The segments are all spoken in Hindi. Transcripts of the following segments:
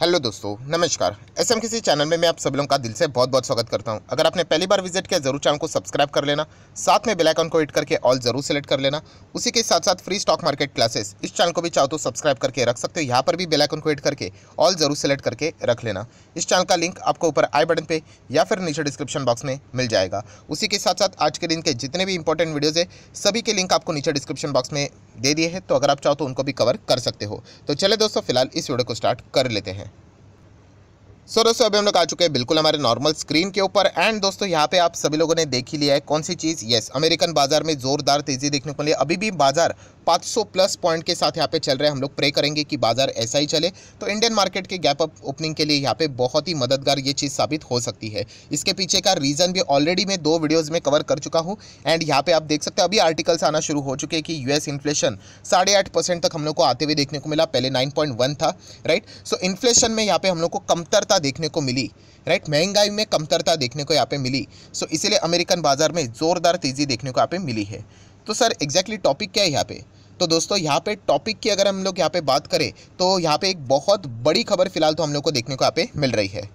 हेलो दोस्तों नमस्कार एस एम किसी चैनल में मैं आप सब लोगों का दिल से बहुत बहुत स्वागत करता हूं अगर आपने पहली बार विजिट किया जरूर चैनल को सब्सक्राइब कर लेना साथ में बेल आइकन को हिट करके ऑल जरूर सेलेक्ट कर लेना उसी के साथ साथ फ्री स्टॉक मार्केट क्लासेस इस चैनल को भी चाहो तो सब्सक्राइब करके रख सकते हो यहाँ पर भी बेलाइकन को हिट करके ऑल जरूर सेलेक्ट करके रख लेना इस चैनल का लिंक आपको ऊपर आई बटन पर या फिर नीचे डिस्क्रिप्शन बॉक्स में मिल जाएगा उसी के साथ साथ आज के दिन के जितने भी इंपॉर्टेंट वीडियोज़ है सभी के लिंक आपको नीचे डिस्क्रिप्शन बॉक्स में दे दिए हैं तो अगर आप चाहो तो उनको भी कवर कर सकते हो तो चले दोस्तों फिलहाल इस वीडियो को स्टार्ट कर लेते हैं सो दोस्तों अभी हम लोग आ चुके हैं बिल्कुल हमारे नॉर्मल स्क्रीन के ऊपर एंड दोस्तों यहाँ पे आप सभी लोगों ने देख ही लिया है कौन सी चीज़ यस अमेरिकन बाजार में जोरदार तेजी देखने को मिली अभी भी बाजार 500 प्लस पॉइंट के साथ यहाँ पे चल रहे हैं हम लोग प्रे करेंगे कि बाजार ऐसा ही चले तो इंडियन मार्केट के गैप अप ओपनिंग के लिए यहाँ पे बहुत ही मददगार ये चीज़ साबित हो सकती है इसके पीछे का रीज़न भी ऑलरेडी मैं दो वीडियोज़ में कवर कर चुका हूँ एंड यहाँ पे आप देख सकते हैं अभी आर्टिकल्स आना शुरू हो चुके हैं कि यूएस इन्फ्लेशन साढ़े आठ परसेंट तक हम लोग को आते हुए देखने को मिला पहले नाइन पॉइंट वन था राइट सो इन्फ्लेशन में यहाँ पे हम लोग को कमतरता देखने को मिली राइट महंगाई में कमतरता देखने को यहाँ पे मिली सो इसीलिए अमेरिकन बाजार में ज़ोरदार तेज़ी देखने को यहाँ पे मिली है तो सर एग्जैक्टली टॉपिक क्या है यहाँ पे तो दोस्तों यहाँ पे टॉपिक की अगर हम लोग यहाँ पे बात करें तो यहाँ पे एक बहुत बड़ी खबर फिलहाल तो हम लोग को देखने को यहाँ पे मिल रही है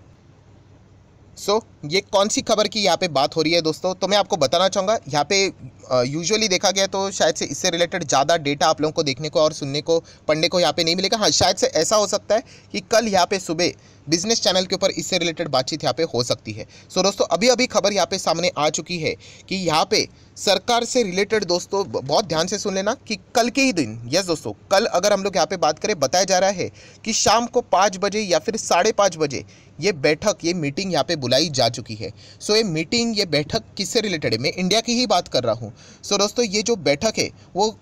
सो so, ये कौन सी खबर की यहाँ पे बात हो रही है दोस्तों तो मैं आपको बताना चाहूँगा यहाँ पे यूजुअली देखा गया तो शायद से इससे रिलेटेड ज़्यादा डेटा आप लोगों को देखने को और सुनने को पढ़ने को यहाँ पे नहीं मिलेगा हाँ शायद से ऐसा हो सकता है कि कल यहाँ पे सुबह बिजनेस चैनल के ऊपर इससे रिलेटेड बातचीत यहाँ पे हो सकती है सो so, दोस्तों अभी अभी खबर यहाँ पे सामने आ चुकी है कि यहाँ पे सरकार से रिलेटेड दोस्तों बहुत ध्यान से सुन लेना कि कल के ही दिन यस दोस्तों कल अगर हम लोग यहाँ पे बात करें बताया जा रहा है कि शाम को पाँच बजे या फिर साढ़े पाँच बजे ये बैठक ये मीटिंग यहाँ पे बुलाई जा चुकी है सो so, ये मीटिंग ये बैठक किससे रिलेटेड है मैं इंडिया की ही बात कर रहा हूँ सो so, दोस्तों ये जो बैठक है वो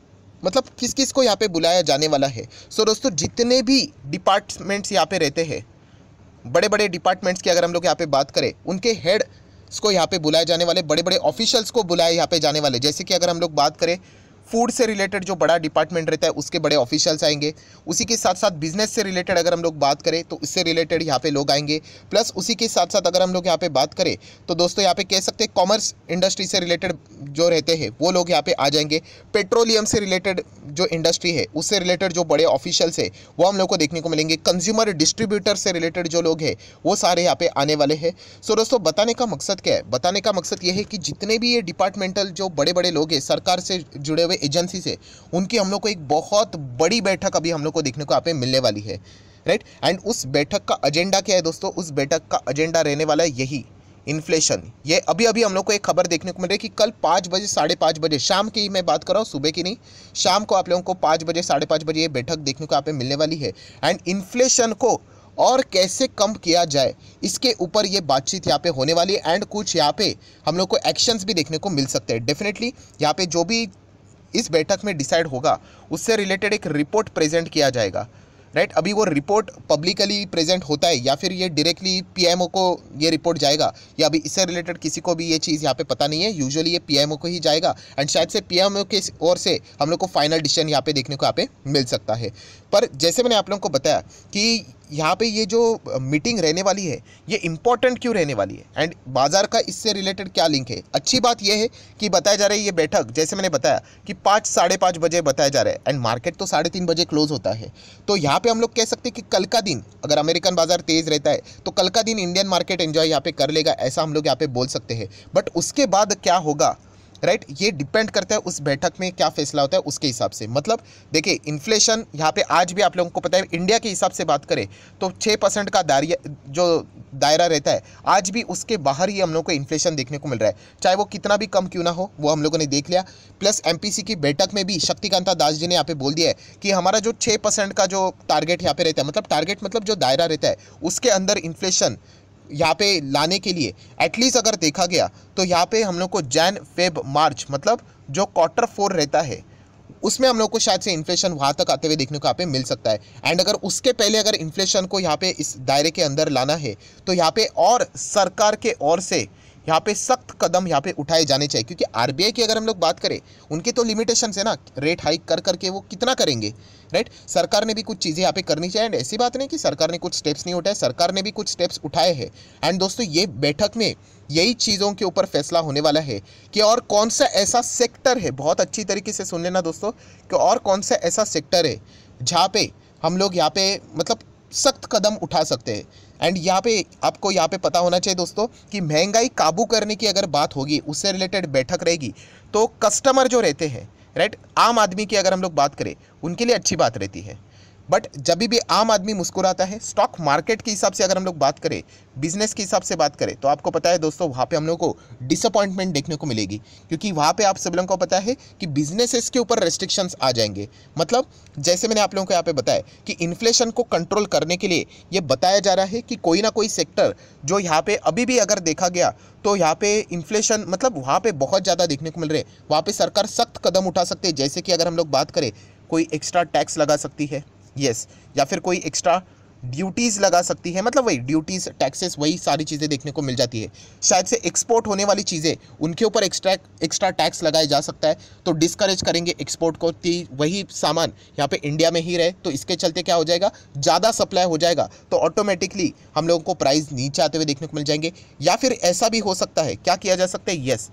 मतलब किस किस को यहाँ पे बुलाया जाने वाला है सो so, दोस्तों जितने भी डिपार्टमेंट्स यहाँ पे रहते हैं बड़े बड़े डिपार्टमेंट्स की अगर हम लोग यहाँ पे बात करें उनके हेड्स को यहाँ पे बुलाए जाने वाले बड़े बड़े ऑफिशियल्स को बुलाए यहाँ पे जाने वाले जैसे कि अगर हम लोग बात करें फूड से रिलेटेड जो बड़ा डिपार्टमेंट रहता है उसके बड़े ऑफिशियल्स आएंगे उसी के साथ साथ बिजनेस से रिलेटेड अगर हम लोग बात करें तो इससे रिलेटेड यहाँ पे लोग आएंगे प्लस उसी के साथ साथ अगर हम लोग यहाँ पे बात करें तो दोस्तों यहाँ पे कह सकते हैं कॉमर्स इंडस्ट्री से रिलेटेड जो रहते हैं वो लोग यहाँ पे आ जाएंगे पेट्रोलियम से रिलेटेड जो इंडस्ट्री है उससे रिलेटेड जो बड़े ऑफिशियल्स है वो हम लोग को देखने को मिलेंगे कंज्यूमर डिस्ट्रीब्यूटर से रिलेटेड जो लोग हैं वो सारे यहाँ पे आने वाले हैं सो दोस्तों बताने का मकसद क्या है बताने का मकसद ये है कि जितने भी ये डिपार्टमेंटल जो बड़े बड़े लोग हैं सरकार से जुड़े हुए एजेंसी से उनकी हम लोग को एक बहुत बड़ी बैठक अभी हम लोग को देखने को यहाँ पे मिलने वाली है राइट right? एंड उस बैठक का एजेंडा क्या है दोस्तों उस बैठक का एजेंडा रहने वाला है यही इन्फ्लेशन ये अभी अभी हम लोग को एक खबर देखने को मिल रही है कि कल पाँच बजे साढ़े पाँच बजे शाम की मैं बात कर रहा हूँ सुबह की नहीं शाम को आप लोगों को पाँच बजे साढ़े पाँच बजे ये बैठक देखने को यहाँ पे मिलने वाली है एंड इन्फ्लेशन को और कैसे कम किया जाए इसके ऊपर ये बातचीत यहाँ पे होने वाली है एंड कुछ यहाँ पे हम लोग को एक्शंस भी देखने को मिल सकते हैं डेफिनेटली यहाँ पे जो भी इस बैठक में डिसाइड होगा उससे रिलेटेड एक रिपोर्ट प्रेजेंट किया जाएगा राइट अभी वो रिपोर्ट पब्लिकली प्रेजेंट होता है या फिर ये डायरेक्टली पीएमओ को ये रिपोर्ट जाएगा या अभी इससे रिलेटेड किसी को भी ये चीज़ यहाँ पे पता नहीं है यूजुअली ये पीएमओ को ही जाएगा एंड शायद से पीएमओ के ओर से हम लोग को फाइनल डिसीजन यहाँ पे देखने को यहाँ पे मिल सकता है पर जैसे मैंने आप लोगों को बताया कि यहाँ पे ये जो मीटिंग रहने वाली है ये इम्पोर्टेंट क्यों रहने वाली है एंड बाज़ार का इससे रिलेटेड क्या लिंक है अच्छी बात यह है कि बताया जा रहा है ये बैठक जैसे मैंने बताया कि पाँच साढ़े पाँच बजे बताया जा रहा है एंड मार्केट तो साढ़े तीन बजे क्लोज होता है तो यहाँ पर हम लोग कह सकते हैं कि कल का दिन अगर अमेरिकन बाज़ार तेज़ रहता है तो कल का दिन इंडियन मार्केट एन्जॉय यहाँ पर कर लेगा ऐसा हम लोग यहाँ पर बोल सकते हैं बट उसके बाद क्या होगा राइट ये डिपेंड करता है उस बैठक में क्या फैसला होता है उसके हिसाब से मतलब देखिए इन्फ्लेशन यहाँ पे आज भी आप लोगों को पता है इंडिया के हिसाब से बात करें तो छः परसेंट का दायरा जो दायरा रहता है आज भी उसके बाहर ही हम लोग को इन्फ्लेशन देखने को मिल रहा है चाहे वो कितना भी कम क्यों ना हो वो हम लोगों ने देख लिया प्लस एम की बैठक में भी शक्तिकांता दास जी ने यहाँ पे बोल दिया है कि हमारा जो छः परसेंट का जो टारगेट यहाँ पे रहता है मतलब टारगेट मतलब जो दायरा रहता है उसके अंदर इन्फ्लेशन यहाँ पे लाने के लिए एटलीस्ट अगर देखा गया तो यहाँ पे हम लोग को जैन फेब मार्च मतलब जो क्वार्टर फोर रहता है उसमें हम लोग को शायद से इन्फ्लेशन वहाँ तक आते हुए देखने को यहाँ पे मिल सकता है एंड अगर उसके पहले अगर इन्फ्लेशन को यहाँ पे इस दायरे के अंदर लाना है तो यहाँ पे और सरकार के ओर से यहाँ पे सख्त कदम यहाँ पे उठाए जाने चाहिए क्योंकि आरबीआई की अगर हम लोग बात करें उनके तो लिमिटेशंस है ना रेट हाइक कर करके वो कितना करेंगे राइट सरकार ने भी कुछ चीज़ें यहाँ पे करनी चाहिए एंड ऐसी बात नहीं कि सरकार ने कुछ स्टेप्स नहीं उठाए सरकार ने भी कुछ स्टेप्स उठाए हैं एंड दोस्तों ये बैठक में यही चीज़ों के ऊपर फैसला होने वाला है कि और कौन सा ऐसा सेक्टर है बहुत अच्छी तरीके से सुन लेना दोस्तों कि और कौन सा ऐसा सेक्टर है जहाँ पे हम लोग यहाँ पे मतलब सख्त कदम उठा सकते हैं एंड यहाँ पे आपको यहाँ पे पता होना चाहिए दोस्तों कि महंगाई काबू करने की अगर बात होगी उससे रिलेटेड बैठक रहेगी तो कस्टमर जो रहते हैं राइट आम आदमी की अगर हम लोग बात करें उनके लिए अच्छी बात रहती है बट जब भी आम आदमी मुस्कुराता है स्टॉक मार्केट के हिसाब से अगर हम लोग बात करें बिजनेस के हिसाब से बात करें तो आपको पता है दोस्तों वहाँ पे हम लोग को डिसअपॉइंटमेंट देखने को मिलेगी क्योंकि वहाँ पे आप सब लोगों को पता है कि बिजनेसेस के ऊपर रेस्ट्रिक्शंस आ जाएंगे मतलब जैसे मैंने आप लोगों को यहाँ पे बताया कि इन्फ्लेशन को कंट्रोल करने के लिए ये बताया जा रहा है कि कोई ना कोई सेक्टर जो यहाँ पर अभी भी अगर देखा गया तो यहाँ पे इन्फ्लेशन मतलब वहाँ पर बहुत ज़्यादा देखने को मिल रहे हैं वहाँ पर सरकार सख्त कदम उठा सकते हैं जैसे कि अगर हम लोग बात करें कोई एक्स्ट्रा टैक्स लगा सकती है यस या फिर कोई एक्स्ट्रा ड्यूटीज़ लगा सकती है मतलब वही ड्यूटीज़ टैक्सेस वही सारी चीज़ें देखने को मिल जाती है शायद से एक्सपोर्ट होने वाली चीज़ें उनके ऊपर एक्स्ट्रा एक्स्ट्रा टैक्स लगाया जा सकता है तो डिस्करेज करेंगे एक्सपोर्ट को ती वही सामान यहाँ पे इंडिया में ही रहे तो इसके चलते क्या हो जाएगा ज़्यादा सप्लाई हो जाएगा तो ऑटोमेटिकली हम लोगों को प्राइस नीचे आते हुए देखने को मिल जाएंगे या फिर ऐसा भी हो सकता है क्या किया जा सकता है येस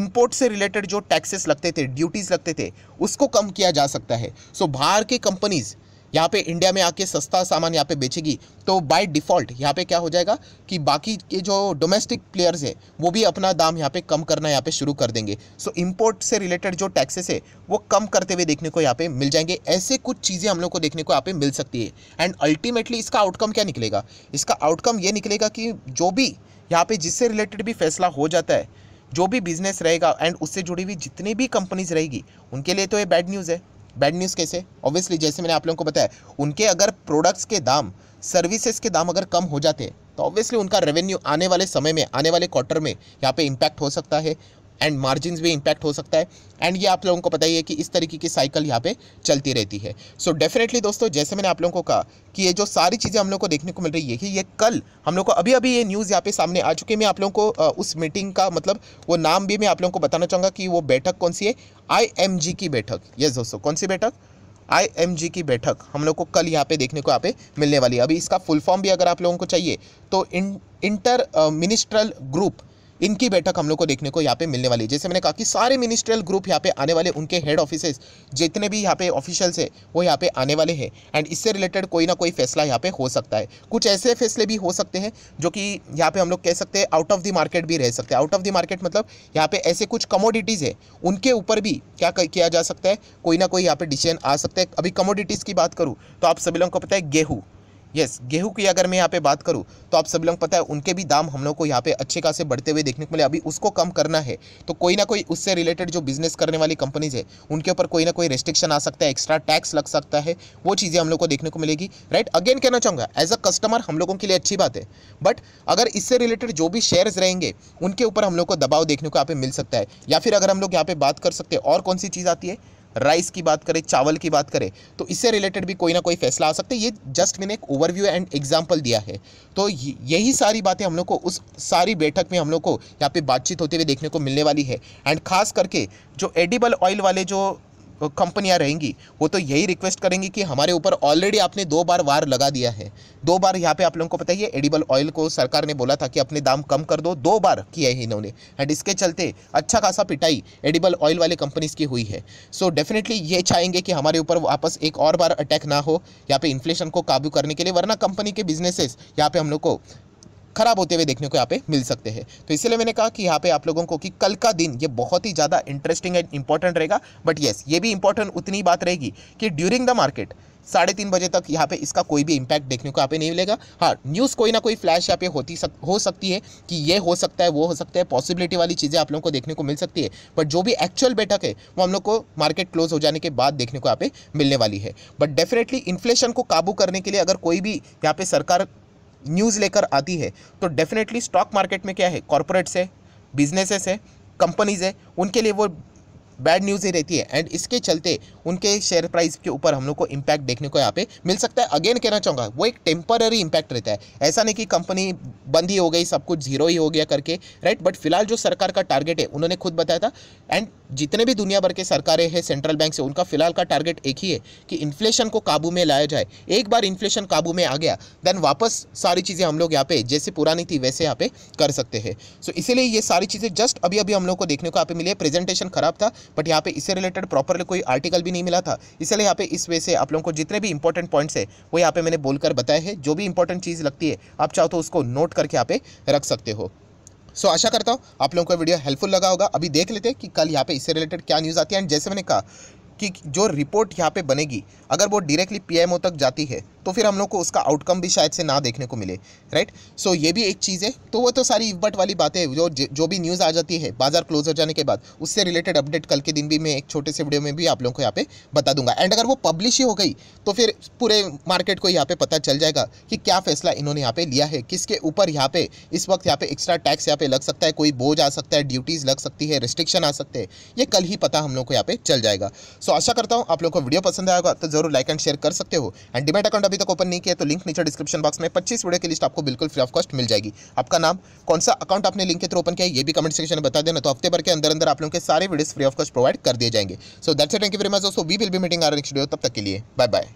इम्पोर्ट से रिलेटेड जो टैक्सेस लगते थे ड्यूटीज़ लगते थे उसको कम किया जा सकता है सो बाहर के कंपनीज़ यहाँ पे इंडिया में आके सस्ता सामान यहाँ पे बेचेगी तो बाय डिफ़ॉल्ट यहाँ पे क्या हो जाएगा कि बाकी के जो डोमेस्टिक प्लेयर्स हैं वो भी अपना दाम यहाँ पे कम करना यहाँ पे शुरू कर देंगे सो इम्पोर्ट इंपोर्ट से रिलेटेड जो टैक्सेस है वो कम करते हुए देखने को यहाँ पे मिल जाएंगे ऐसे कुछ चीज़ें हम लोग को देखने को यहाँ पे मिल सकती है एंड अल्टीमेटली इसका आउटकम क्या निकलेगा इसका आउटकम ये निकलेगा कि जो भी यहाँ पर जिससे रिलेटेड भी फैसला हो जाता है जो भी बिजनेस रहेगा एंड उससे जुड़ी हुई जितनी भी कंपनीज रहेगी उनके लिए तो ये बैड न्यूज़ है बैड न्यूज़ कैसे ऑब्वियसली जैसे मैंने आप लोगों को बताया उनके अगर प्रोडक्ट्स के दाम सर्विसेज के दाम अगर कम हो जाते तो ऑब्वियसली उनका रेवेन्यू आने वाले समय में आने वाले क्वार्टर में यहाँ पे इम्पैक्ट हो सकता है एंड मार्जिन भी इंपैक्ट हो सकता है एंड ये आप लोगों को पता ही है कि इस तरीके की साइकिल यहाँ पे चलती रहती है सो so डेफिनेटली दोस्तों जैसे मैंने आप लोगों को कहा कि ये जो सारी चीज़ें हम लोग को देखने को मिल रही है कि ये कल हम लोग को अभी अभी ये न्यूज़ यहाँ पे सामने आ चुकी है मैं आप लोगों को उस मीटिंग का मतलब वो नाम भी मैं आप लोगों को बताना चाहूँगा कि वो बैठक कौन सी है आई की बैठक यस दोस्तों कौन सी बैठक आई की बैठक हम लोग को कल यहाँ पे देखने को यहाँ पे मिलने वाली है अभी इसका फुल फॉर्म भी अगर आप लोगों को चाहिए तो इन इंटर मिनिस्ट्रल ग्रुप इनकी बैठक हम लोग को देखने को यहाँ पे मिलने वाली है जैसे मैंने कहा कि सारे मिनिस्ट्रियल ग्रुप यहाँ पे आने वाले उनके हेड ऑफिस जितने भी यहाँ पे ऑफिशियल्स है वो यहाँ पे आने वाले हैं एंड इससे रिलेटेड कोई ना कोई फैसला यहाँ पे हो सकता है कुछ ऐसे फैसले भी हो सकते हैं जो कि यहाँ पे हम लोग कह सकते हैं आउट ऑफ द मार्केट भी रह सकते हैं आउट ऑफ द मार्केट मतलब यहाँ पे ऐसे कुछ कमोडिटीज़ है उनके ऊपर भी क्या किया जा सकता है कोई ना कोई यहाँ पे डिसीजन आ सकता है अभी कमोडिटीज़ की बात करूँ तो आप सभी लोगों को पता है गेहूँ यस गेहूं की अगर मैं यहाँ पे बात करूँ तो आप सभी लोग पता है उनके भी दाम हम लोग को यहाँ पे अच्छे खासे बढ़ते हुए देखने को मिले अभी उसको कम करना है तो कोई ना कोई उससे रिलेटेड जो बिजनेस करने वाली कंपनीज है उनके ऊपर कोई ना कोई रेस्ट्रिक्शन आ सकता है एक्स्ट्रा टैक्स लग सकता है वो चीज़ें हम लोग को देखने को मिलेगी राइट अगेन कहना चाहूँगा एज अ कस्टमर हम लोगों के लिए अच्छी बात है बट अगर इससे रिलेटेड जो भी शेयर्स रहेंगे उनके ऊपर हम लोग को दबाव देखने को यहाँ पे मिल सकता है या फिर अगर हम लोग यहाँ पे बात कर सकते हैं और कौन सी चीज़ आती है राइस की बात करें चावल की बात करें तो इससे रिलेटेड भी कोई ना कोई फैसला आ सकता है ये जस्ट मैंने एक ओवरव्यू एंड एग्जाम्पल दिया है तो यही सारी बातें हम लोग को उस सारी बैठक में हम लोग को यहाँ पे बातचीत होते हुए देखने को मिलने वाली है एंड खास करके जो एडिबल ऑयल वाले जो कंपनियां रहेंगी वो तो यही रिक्वेस्ट करेंगी कि हमारे ऊपर ऑलरेडी आपने दो बार वार लगा दिया है दो बार यहाँ पे आप लोगों को पता ही है एडिबल ऑयल को सरकार ने बोला था कि अपने दाम कम कर दो दो बार किया है इन्होंने एंड इसके चलते अच्छा खासा पिटाई एडिबल ऑयल वाले कंपनीज की हुई है सो so, डेफिनेटली ये चाहेंगे कि हमारे ऊपर वापस एक और बार अटैक ना हो यहाँ पे इन्फ्लेशन को काबू करने के लिए वरना कंपनी के बिजनेसेस यहाँ पे हम लोग को ख़राब होते हुए देखने को यहाँ पे मिल सकते हैं तो इसलिए मैंने कहा कि यहाँ पे आप लोगों को कि कल का दिन ये बहुत ही ज़्यादा इंटरेस्टिंग एंड इंपॉर्टेंट रहेगा बट येस ये भी इंपॉर्टेंट उतनी बात रहेगी कि ड्यूरिंग द मार्केट साढ़े तीन बजे तक यहाँ पे इसका कोई भी इम्पैक्ट देखने को यहाँ पे नहीं मिलेगा हाँ न्यूज़ कोई ना कोई फ्लैश यहाँ पे होती सक, हो सकती है कि ये हो सकता है वो हो सकता है पॉसिबिलिटी वाली चीज़ें आप लोगों को देखने को मिल सकती है बट जो भी एक्चुअल बैठक है वो हम लोग को मार्केट क्लोज हो जाने के बाद देखने को यहाँ पे मिलने वाली है बट डेफिनेटली इन्फ्लेशन को काबू करने के लिए अगर कोई भी यहाँ पे सरकार न्यूज़ लेकर आती है तो डेफिनेटली स्टॉक मार्केट में क्या है कॉरपोरेट्स है बिजनेसेस है कंपनीज है उनके लिए वो बैड न्यूज़ ही रहती है एंड इसके चलते उनके शेयर प्राइस के ऊपर हम लोग को इम्पैक्ट देखने को यहाँ पे मिल सकता है अगेन कहना चाहूँगा वो एक टेम्पररी इम्पैक्ट रहता है ऐसा नहीं कि कंपनी बंद ही हो गई सब कुछ जीरो ही हो गया करके राइट बट फिलहाल जो सरकार का टारगेट है उन्होंने खुद बताया था एंड जितने भी दुनिया भर के सरकारें हैं सेंट्रल बैंक से उनका फिलहाल का टारगेट एक ही है कि इन्फ्लेशन को काबू में लाया जाए एक बार इन्फ्लेशन काबू में आ गया देन वापस सारी चीज़ें हम लोग यहाँ पे जैसे पुरानी थी वैसे यहाँ पे कर सकते हैं सो so, इसीलिए ये सारी चीज़ें जस्ट अभी अभी हम लोग को देखने को यहाँ पे मिली है प्रेजेंटेशन खराब था बट यहाँ पे इससे रिलेटेड प्रॉपरली कोई आर्टिकल भी नहीं मिला था इसलिए यहाँ पे इस वे से आप लोगों को जितने भी इंपॉर्टेंट पॉइंट्स है वो यहाँ पे मैंने बोलकर बताए हैं जो भी इंपॉर्टेंट चीज़ लगती है आप चाहो तो उसको नोट करके यहाँ पे रख सकते हो सो so, आशा करता हूँ आप लोगों को वीडियो हेल्पफुल लगा होगा अभी देख लेते हैं कि कल यहाँ पे इससे रिलेटेड क्या न्यूज़ आती है एंड जैसे मैंने कहा कि जो रिपोर्ट यहाँ पे बनेगी अगर वो डायरेक्टली पीएमओ तक जाती है तो फिर हम लोग को उसका आउटकम भी शायद से ना देखने को मिले राइट सो ये भी एक चीज़ है तो वो तो सारी इवट वाली बातें जो जो भी न्यूज़ आ जाती है बाजार क्लोज हो जाने के बाद उससे रिलेटेड अपडेट कल के दिन भी मैं एक छोटे से वीडियो में भी आप लोगों को यहाँ पे बता दूंगा एंड अगर वो पब्लिश ही हो गई तो फिर पूरे मार्केट को यहाँ पर पता चल जाएगा कि क्या फैसला इन्होंने यहाँ पे लिया है किसके ऊपर यहाँ पे इस वक्त यहाँ पे एक्स्ट्रा टैक्स यहाँ पे लग सकता है कोई बोझ आ सकता है ड्यूटीज़ लग सकती है रिस्ट्रिक्शन आ सकते हैं ये कल ही पता हम लोग को यहाँ पे चल जाएगा सो आशा करता हूँ आप लोग को वीडियो पसंद आएगा तो जरूर लाइक एंड शेयर कर सकते हो एंड डिमेट अकाउंट अभी तक ओपन नहीं किया तो लिंक नीचे डिस्क्रिप्शन बॉक्स में पच्चीस वीडियो की लिस्ट आपको बिल्कुल फ्री ऑफ कॉस्ट मिल जाएगी आपका नाम कौन सा अकाउंट आपने लिंक के थ्रू ओपन किया ये भी कमेंट सेक्शन में बता देना तो हफ्ते भर के अंदर अंदर आप लोगों के सारे video free of cost provide कर दिए जाएंगे so that's thank you very much दोस्तों वी विल भी मीटिंग आर नेक्स्ट वीडियो तब तक के लिए बाय बाय